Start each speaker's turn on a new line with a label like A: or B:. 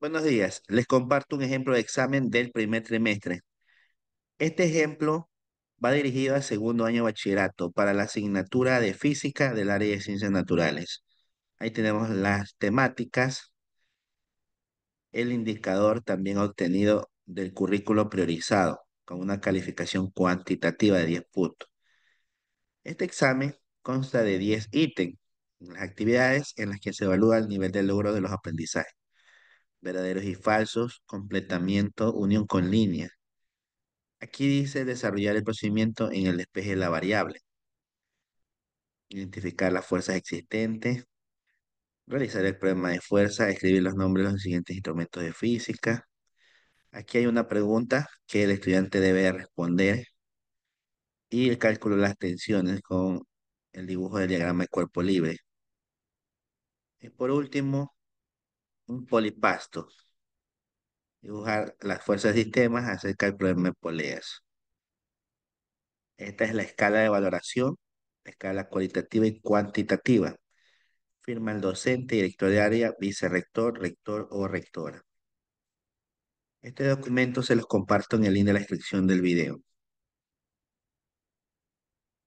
A: Buenos días. Les comparto un ejemplo de examen del primer trimestre. Este ejemplo va dirigido al segundo año bachillerato para la asignatura de física del área de ciencias naturales. Ahí tenemos las temáticas, el indicador también obtenido del currículo priorizado con una calificación cuantitativa de 10 puntos. Este examen consta de 10 ítems, las actividades en las que se evalúa el nivel de logro de los aprendizajes verdaderos y falsos, completamiento, unión con líneas. Aquí dice desarrollar el procedimiento en el despeje de la variable, identificar las fuerzas existentes, realizar el problema de fuerza, escribir los nombres de los siguientes instrumentos de física. Aquí hay una pregunta que el estudiante debe responder y el cálculo de las tensiones con el dibujo del diagrama de cuerpo libre. Y por último, un polipasto. Dibujar las fuerzas de sistemas acerca del problema de poleas. Esta es la escala de valoración, escala cualitativa y cuantitativa. Firma el docente, director de área, vicerrector, rector o rectora. Este documento se los comparto en el link de la descripción del video.